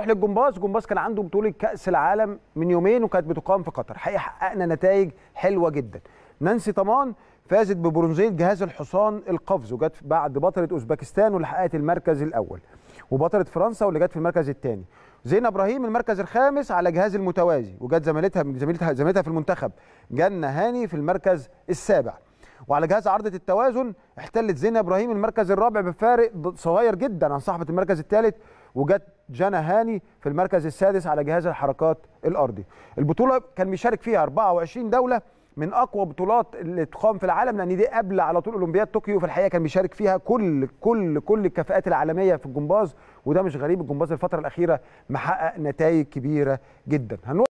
نروح للجمباز جمباز كان عنده بطوله كاس العالم من يومين وكانت بتقام في قطر حقيقه حققنا نتائج حلوه جدا نانسي طمان فازت ببرونزيه جهاز الحصان القفز وجت بعد بطله اوزبكستان واللي حققت المركز الاول وبطله فرنسا واللي جت في المركز الثاني زين ابراهيم المركز الخامس على جهاز المتوازي وجت زميلتها زميلتها زميلتها في المنتخب جنه هاني في المركز السابع وعلى جهاز عرضة التوازن احتلت زين ابراهيم المركز الرابع بفارق صغير جدا عن صاحبة المركز الثالث وجت جانا هاني في المركز السادس على جهاز الحركات الارضي البطوله كان بيشارك فيها 24 دوله من اقوى بطولات اللي تقام في العالم لان دي قبل على طول اولمبياد طوكيو في الحقيقه كان بيشارك فيها كل كل كل الكفاءات العالميه في الجمباز وده مش غريب الجمباز الفتره الاخيره محقق نتائج كبيره جدا